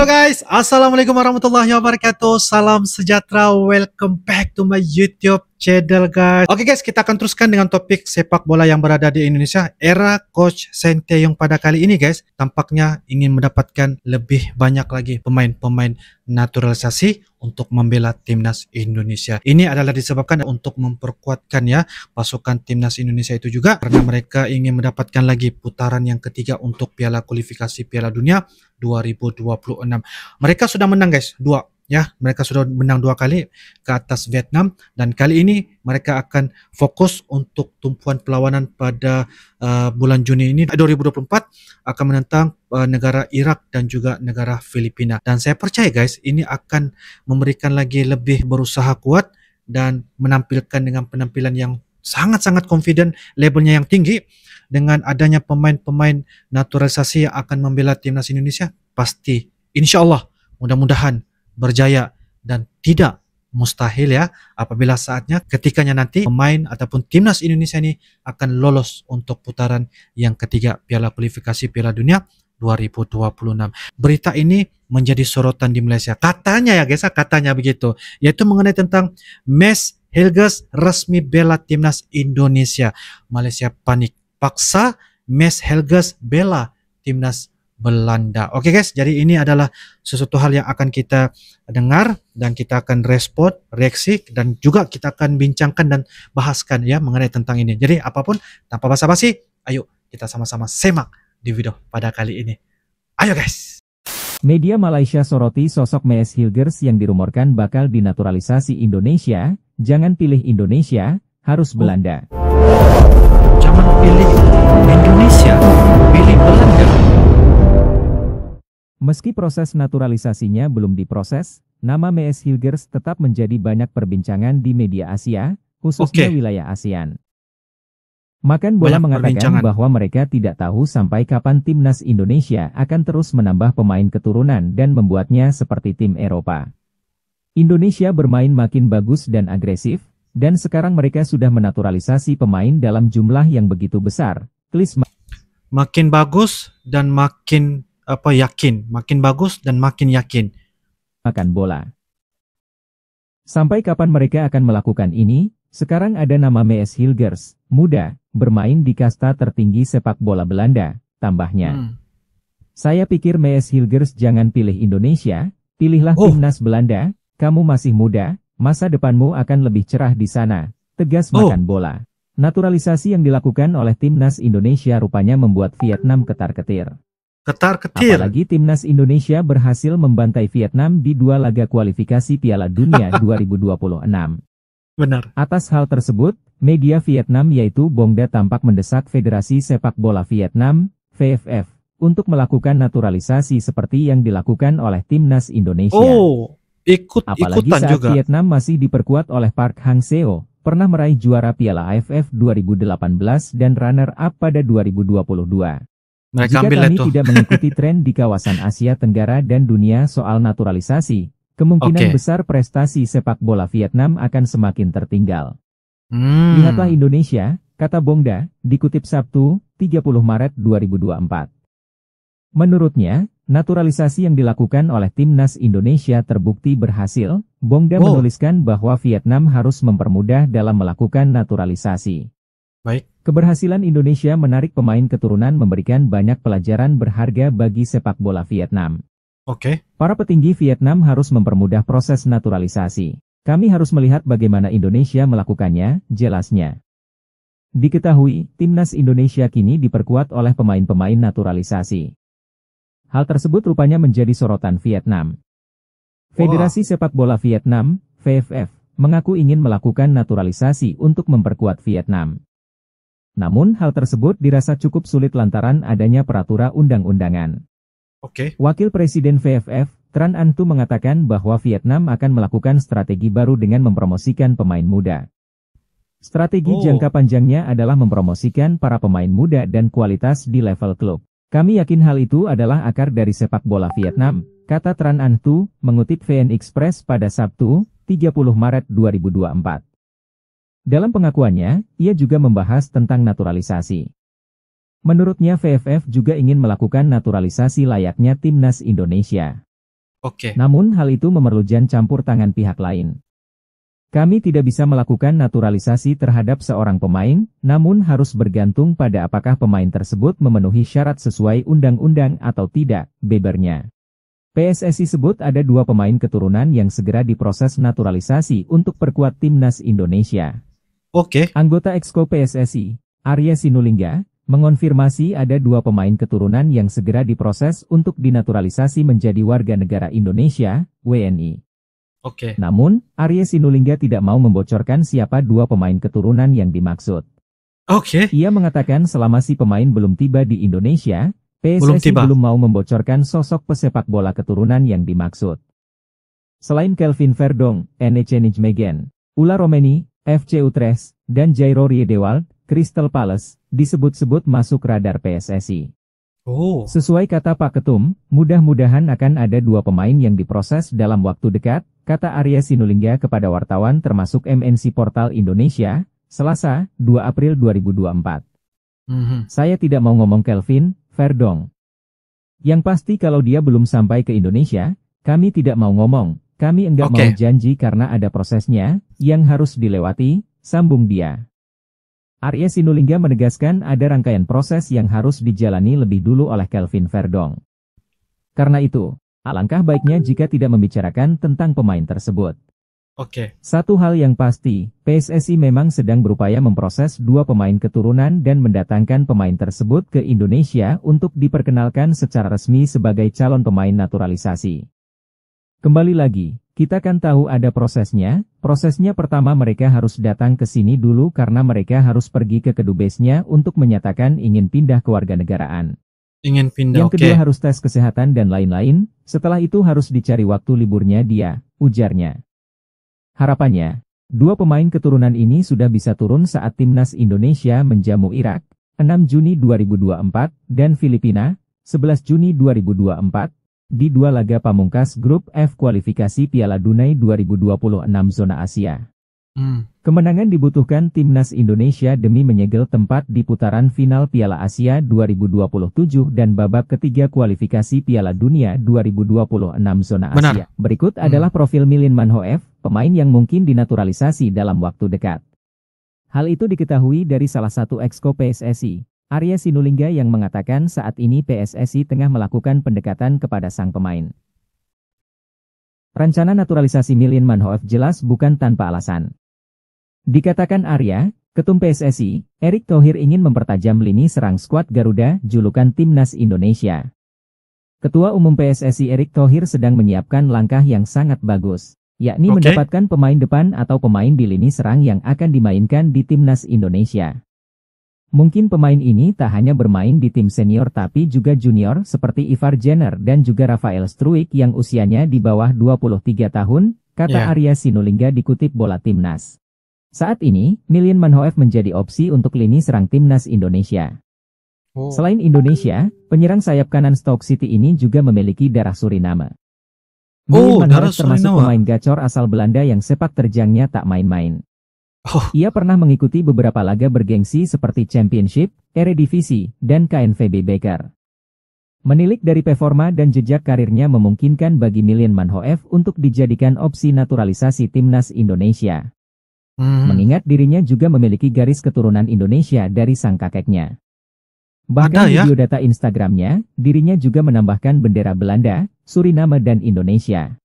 Halo guys, Assalamualaikum warahmatullahi wabarakatuh Salam sejahtera, welcome back to my youtube Cedel guys. Oke okay guys, kita akan teruskan dengan topik sepak bola yang berada di Indonesia. Era coach Senteyong pada kali ini guys, tampaknya ingin mendapatkan lebih banyak lagi pemain-pemain naturalisasi untuk membela timnas Indonesia. Ini adalah disebabkan untuk memperkuatkan ya pasukan timnas Indonesia itu juga karena mereka ingin mendapatkan lagi putaran yang ketiga untuk piala kualifikasi Piala Dunia 2026. Mereka sudah menang guys, dua ya mereka sudah menang dua kali ke atas Vietnam dan kali ini mereka akan fokus untuk tumpuan perlawanan pada uh, bulan Juni ini 2024 akan menentang uh, negara Irak dan juga negara Filipina dan saya percaya guys ini akan memberikan lagi lebih berusaha kuat dan menampilkan dengan penampilan yang sangat-sangat confident levelnya yang tinggi dengan adanya pemain-pemain naturalisasi yang akan membela timnas Indonesia pasti insyaallah mudah-mudahan berjaya dan tidak mustahil ya apabila saatnya ketikanya nanti pemain ataupun timnas Indonesia ini akan lolos untuk putaran yang ketiga Piala Kualifikasi Piala Dunia 2026. Berita ini menjadi sorotan di Malaysia. Katanya ya guys, katanya begitu. Yaitu mengenai tentang Mes Helges resmi bela timnas Indonesia. Malaysia panik. Paksa Mes Helges bela timnas Belanda. Oke okay guys, jadi ini adalah sesuatu hal yang akan kita dengar dan kita akan respon, reaksi dan juga kita akan bincangkan dan bahaskan ya mengenai tentang ini. Jadi apapun tanpa basa-basi, ayo kita sama-sama semak di video pada kali ini. Ayo guys. Media Malaysia soroti sosok Mees Hilgers yang dirumorkan bakal dinaturalisasi Indonesia. Jangan pilih Indonesia, harus Belanda. Jangan pilih Indonesia, pilih Belanda. Meski proses naturalisasinya belum diproses, nama Mees Hilgers tetap menjadi banyak perbincangan di media Asia, khususnya okay. wilayah ASEAN. Makan Bola banyak mengatakan bahwa mereka tidak tahu sampai kapan timnas Indonesia akan terus menambah pemain keturunan dan membuatnya seperti tim Eropa. Indonesia bermain makin bagus dan agresif, dan sekarang mereka sudah menaturalisasi pemain dalam jumlah yang begitu besar. Klisma makin bagus dan makin apa yakin, makin bagus dan makin yakin. Akan bola. Sampai kapan mereka akan melakukan ini? Sekarang ada nama Mees Hilgers, muda, bermain di kasta tertinggi sepak bola Belanda, tambahnya. Hmm. Saya pikir Mees Hilgers jangan pilih Indonesia, pilihlah oh. timnas Belanda, kamu masih muda, masa depanmu akan lebih cerah di sana, tegas oh. makan bola. Naturalisasi yang dilakukan oleh timnas Indonesia rupanya membuat Vietnam ketar-ketir. Ketar-ketir. Apalagi timnas Indonesia berhasil membantai Vietnam di dua laga kualifikasi Piala Dunia 2026. Benar. Atas hal tersebut, media Vietnam yaitu Bongda tampak mendesak Federasi Sepak Bola Vietnam, VFF, untuk melakukan naturalisasi seperti yang dilakukan oleh timnas Indonesia. Oh, ikut Apalagi ikutan saat juga. Vietnam masih diperkuat oleh Park Hang Seo, pernah meraih juara Piala AFF 2018 dan runner-up pada 2022. Mereka Jika ambil kami itu. tidak mengikuti tren di kawasan Asia Tenggara dan dunia soal naturalisasi, kemungkinan okay. besar prestasi sepak bola Vietnam akan semakin tertinggal. Hmm. Lihatlah Indonesia, kata Bongda, dikutip Sabtu, 30 Maret 2024. Menurutnya, naturalisasi yang dilakukan oleh timnas Indonesia terbukti berhasil. Bongda wow. menuliskan bahwa Vietnam harus mempermudah dalam melakukan naturalisasi. Baik. Keberhasilan Indonesia menarik pemain keturunan memberikan banyak pelajaran berharga bagi sepak bola Vietnam. Oke. Okay. Para petinggi Vietnam harus mempermudah proses naturalisasi. Kami harus melihat bagaimana Indonesia melakukannya, jelasnya. Diketahui, timnas Indonesia kini diperkuat oleh pemain-pemain naturalisasi. Hal tersebut rupanya menjadi sorotan Vietnam. Federasi Sepak Bola Vietnam, VFF, mengaku ingin melakukan naturalisasi untuk memperkuat Vietnam. Namun hal tersebut dirasa cukup sulit lantaran adanya peraturan undang-undangan. Oke. Okay. Wakil Presiden VFF, Tran Antu mengatakan bahwa Vietnam akan melakukan strategi baru dengan mempromosikan pemain muda. Strategi oh. jangka panjangnya adalah mempromosikan para pemain muda dan kualitas di level klub. Kami yakin hal itu adalah akar dari sepak bola Vietnam, kata Tran Antu, mengutip VN Express pada Sabtu, 30 Maret 2024. Dalam pengakuannya, ia juga membahas tentang naturalisasi. Menurutnya VFF juga ingin melakukan naturalisasi layaknya timnas Indonesia. Oke. Okay. Namun hal itu memerlukan campur tangan pihak lain. Kami tidak bisa melakukan naturalisasi terhadap seorang pemain, namun harus bergantung pada apakah pemain tersebut memenuhi syarat sesuai undang-undang atau tidak, bebernya. PSSI sebut ada dua pemain keturunan yang segera diproses naturalisasi untuk perkuat timnas Indonesia. Oke. Okay. Anggota Exco PSSI, Arya Sinulinga, mengonfirmasi ada dua pemain keturunan yang segera diproses untuk dinaturalisasi menjadi warga negara Indonesia, WNI. Oke. Okay. Namun, Arya Sinulinga tidak mau membocorkan siapa dua pemain keturunan yang dimaksud. Oke. Okay. Ia mengatakan selama si pemain belum tiba di Indonesia, PSSI belum, tiba. belum mau membocorkan sosok pesepak bola keturunan yang dimaksud. Selain Kelvin Verdong, Enechenich Megen, Ula Romeni, FC Utrecht, dan Jairo Riedewal, Crystal Palace, disebut-sebut masuk radar PSSI. Oh. Sesuai kata Pak Ketum, mudah-mudahan akan ada dua pemain yang diproses dalam waktu dekat, kata Arya Sinulinga kepada wartawan termasuk MNC Portal Indonesia, Selasa, 2 April 2024. Mm -hmm. Saya tidak mau ngomong Kelvin, Verdong. Yang pasti kalau dia belum sampai ke Indonesia, kami tidak mau ngomong, kami enggak okay. mau janji karena ada prosesnya yang harus dilewati, sambung dia. Arya Sinulinga menegaskan ada rangkaian proses yang harus dijalani lebih dulu oleh Kelvin Verdong. Karena itu, alangkah baiknya jika tidak membicarakan tentang pemain tersebut. Oke. Okay. Satu hal yang pasti, PSSI memang sedang berupaya memproses dua pemain keturunan dan mendatangkan pemain tersebut ke Indonesia untuk diperkenalkan secara resmi sebagai calon pemain naturalisasi. Kembali lagi, kita kan tahu ada prosesnya, prosesnya pertama mereka harus datang ke sini dulu karena mereka harus pergi ke kedubesnya untuk menyatakan ingin pindah ke warga negaraan. Ingin pindah, Yang kedua okay. harus tes kesehatan dan lain-lain, setelah itu harus dicari waktu liburnya dia, ujarnya. Harapannya, dua pemain keturunan ini sudah bisa turun saat timnas Indonesia menjamu Irak, 6 Juni 2024, dan Filipina, 11 Juni 2024, di dua laga pamungkas grup F kualifikasi Piala Dunai 2026 zona Asia. Hmm. Kemenangan dibutuhkan timnas Indonesia demi menyegel tempat di putaran final Piala Asia 2027 dan babak ketiga kualifikasi Piala Dunia 2026 zona Benar. Asia. Berikut hmm. adalah profil Milin Manhoef, pemain yang mungkin dinaturalisasi dalam waktu dekat. Hal itu diketahui dari salah satu exco PSSI. Arya Sinulinga yang mengatakan saat ini PSSI tengah melakukan pendekatan kepada sang pemain. Rencana naturalisasi Milin Manhoef jelas bukan tanpa alasan. Dikatakan Arya, Ketum PSSI, Erick Thohir ingin mempertajam lini serang skuad Garuda julukan Timnas Indonesia. Ketua Umum PSSI Erick Thohir sedang menyiapkan langkah yang sangat bagus, yakni okay. mendapatkan pemain depan atau pemain di lini serang yang akan dimainkan di Timnas Indonesia. Mungkin pemain ini tak hanya bermain di tim senior tapi juga junior seperti Ivar Jenner dan juga Rafael Struik yang usianya di bawah 23 tahun, kata yeah. Arya Sinulinga dikutip bola timnas. Saat ini, Milian Manhoef menjadi opsi untuk lini serang timnas Indonesia. Oh. Selain Indonesia, penyerang sayap kanan Stoke City ini juga memiliki darah Suriname. Milian oh, Manhoef termasuk pemain gacor asal Belanda yang sepak terjangnya tak main-main. Oh. Ia pernah mengikuti beberapa laga bergengsi seperti Championship, Eredivisie, dan KNVB Beker. Menilik dari performa dan jejak karirnya memungkinkan bagi Milian Manhoef untuk dijadikan opsi naturalisasi timnas Indonesia. Hmm. Mengingat dirinya juga memiliki garis keturunan Indonesia dari sang kakeknya. Bahkan Ada, ya? video data Instagramnya, dirinya juga menambahkan bendera Belanda, Suriname dan Indonesia.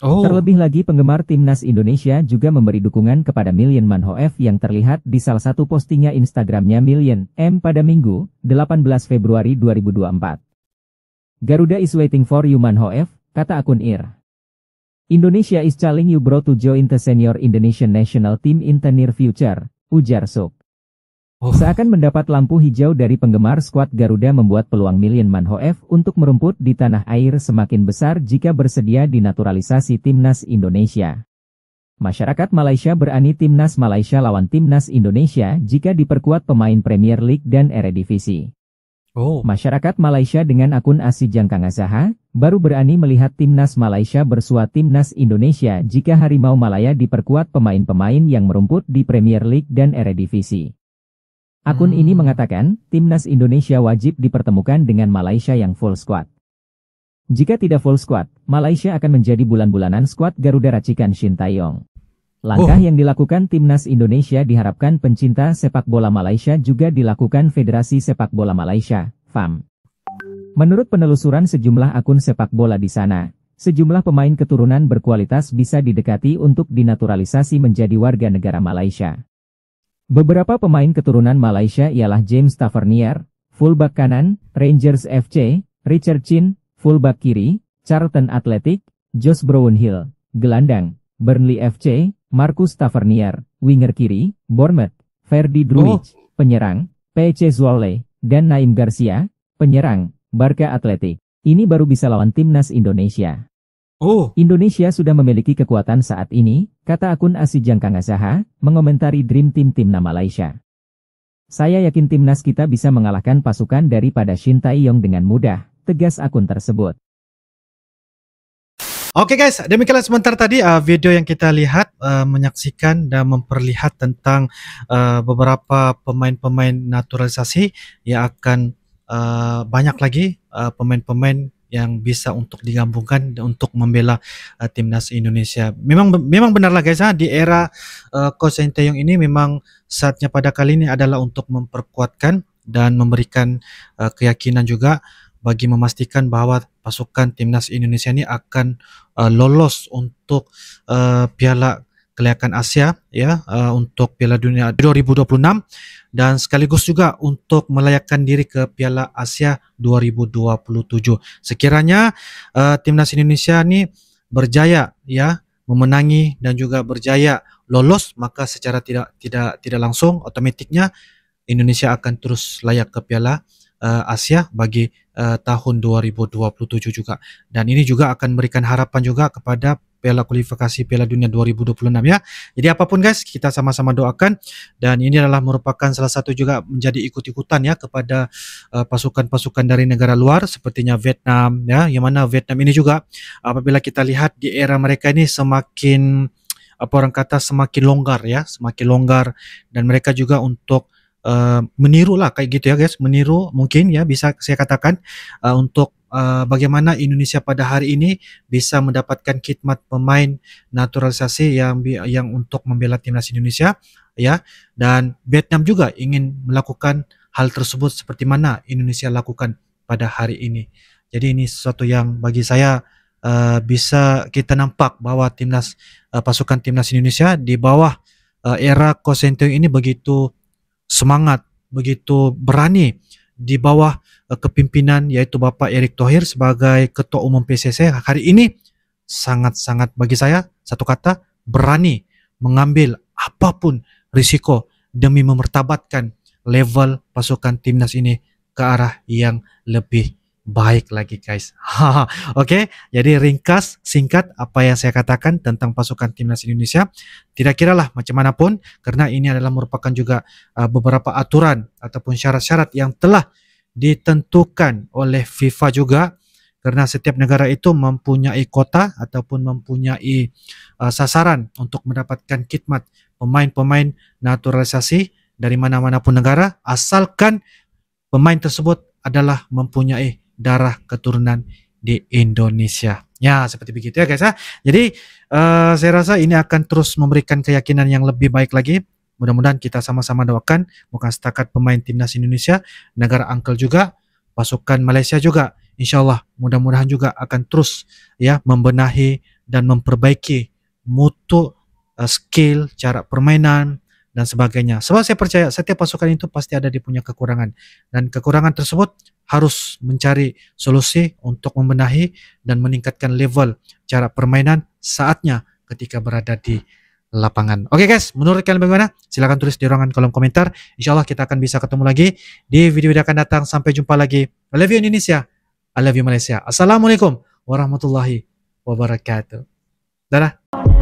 Oh. Terlebih lagi penggemar timnas Indonesia juga memberi dukungan kepada Million Manhoef yang terlihat di salah satu postingnya Instagramnya Million M pada Minggu, 18 Februari 2024. Garuda is waiting for you Manhoef, kata akun IR. Indonesia is calling you bro to join the senior Indonesian national team in the near future, ujar Sok. Oh. Seakan mendapat lampu hijau dari penggemar skuad Garuda membuat peluang Milian Manhoef untuk merumput di tanah air semakin besar jika bersedia dinaturalisasi timnas Indonesia. Masyarakat Malaysia berani timnas Malaysia lawan timnas Indonesia jika diperkuat pemain Premier League dan Eredivisie. Oh. Masyarakat Malaysia dengan akun Asi Jangkang Azaha, baru berani melihat timnas Malaysia bersua timnas Indonesia jika Harimau Malaya diperkuat pemain-pemain yang merumput di Premier League dan Eredivisie. Akun ini hmm. mengatakan, timnas Indonesia wajib dipertemukan dengan Malaysia yang full squad. Jika tidak full squad, Malaysia akan menjadi bulan-bulanan squad Garuda racikan Shin Taeyong. Langkah oh. yang dilakukan timnas Indonesia diharapkan pencinta sepak bola Malaysia juga dilakukan Federasi Sepak Bola Malaysia, FAM. Menurut penelusuran sejumlah akun sepak bola di sana, sejumlah pemain keturunan berkualitas bisa didekati untuk dinaturalisasi menjadi warga negara Malaysia. Beberapa pemain keturunan Malaysia ialah James Tavernier, fullback kanan, Rangers FC, Richard Chin, fullback kiri, Charlton Athletic, Josh Brownhill, gelandang, Burnley FC, Marcus Tavernier, winger kiri, Bournemouth, Ferdi Druich, oh. penyerang, PC Zwolle, dan Naim Garcia, penyerang, Barca Athletic. Ini baru bisa lawan timnas Indonesia. Oh, Indonesia sudah memiliki kekuatan saat ini, Kata akun Asijang Kangasaha, mengomentari Dream Team Timnas Malaysia. Saya yakin timnas kita bisa mengalahkan pasukan daripada Shin Taeyong dengan mudah, tegas akun tersebut. Oke okay guys, demikianlah sebentar tadi uh, video yang kita lihat uh, menyaksikan dan memperlihat tentang uh, beberapa pemain-pemain naturalisasi yang akan uh, banyak lagi uh, pemain-pemain uh, pemain -pemain yang bisa untuk digabungkan untuk membela uh, timnas Indonesia. Memang memang lah guys, ha? di era uh, Coach Sinteyong ini memang saatnya pada kali ini adalah untuk memperkuatkan dan memberikan uh, keyakinan juga bagi memastikan bahwa pasukan timnas Indonesia ini akan uh, lolos untuk uh, Piala kelayakan Asia ya uh, untuk Piala Dunia 2026 dan sekaligus juga untuk melayakkan diri ke Piala Asia 2027. Sekiranya uh, timnas Indonesia ini berjaya ya memenangi dan juga berjaya lolos maka secara tidak tidak tidak langsung otomatiknya Indonesia akan terus layak ke Piala uh, Asia bagi uh, tahun 2027 juga. Dan ini juga akan memberikan harapan juga kepada Piala Kualifikasi Piala Dunia 2026 ya. Jadi apapun guys, kita sama-sama doakan dan ini adalah merupakan salah satu juga menjadi ikut-ikutan ya kepada eh, pasukan-pasukan uh, dari negara luar sepertinya Vietnam ya, yang mana Vietnam ini juga apabila kita lihat di era mereka ini semakin apa orang kata semakin longgar ya, semakin longgar dan mereka juga untuk uh, meniru lah kayak gitu ya guys, meniru mungkin ya bisa saya katakan uh, untuk uh, bagaimana Indonesia pada hari ini bisa mendapatkan khidmat pemain naturalisasi yang yang untuk membela timnas Indonesia ya dan Vietnam juga ingin melakukan hal tersebut seperti mana Indonesia lakukan pada hari ini. Jadi ini sesuatu yang bagi saya uh, bisa kita nampak bahwa timnas uh, pasukan timnas Indonesia di bawah uh, era Kosenteng ini begitu semangat, begitu berani di bawah Eh, kepimpinan yaitu Bapak Erick Thohir sebagai Ketua Umum PCC hari ini sangat-sangat bagi saya satu kata berani mengambil apapun risiko demi memertabatkan level pasukan timnas ini ke arah yang lebih baik lagi guys. Oke, okay? jadi ringkas singkat apa yang saya katakan tentang pasukan timnas Indonesia. Tidak kiralah macam mana pun karena ini adalah merupakan juga eh, beberapa aturan ataupun syarat-syarat yang telah ditentukan oleh FIFA juga karena setiap negara itu mempunyai kota ataupun mempunyai uh, sasaran untuk mendapatkan khidmat pemain-pemain naturalisasi dari mana-mana pun negara asalkan pemain tersebut adalah mempunyai darah keturunan di Indonesia. Ya, seperti begitu ya guys ya. Jadi uh, saya rasa ini akan terus memberikan keyakinan yang lebih baik lagi Mudah-mudahan kita sama-sama doakan bukan setakat pemain timnas Indonesia, negara Angkel juga, pasukan Malaysia juga. Insya Allah mudah-mudahan juga akan terus ya membenahi dan memperbaiki mutu uh, skill, cara permainan dan sebagainya. Sebab saya percaya setiap pasukan itu pasti ada di kekurangan dan kekurangan tersebut harus mencari solusi untuk membenahi dan meningkatkan level cara permainan saatnya ketika berada di lapangan. Oke okay guys, menurut kalian bagaimana? Silahkan tulis di ruangan kolom komentar. Insya Allah kita akan bisa ketemu lagi di video yang akan datang. Sampai jumpa lagi. I love you Indonesia. I love you Malaysia. Assalamualaikum warahmatullahi wabarakatuh. Dadah.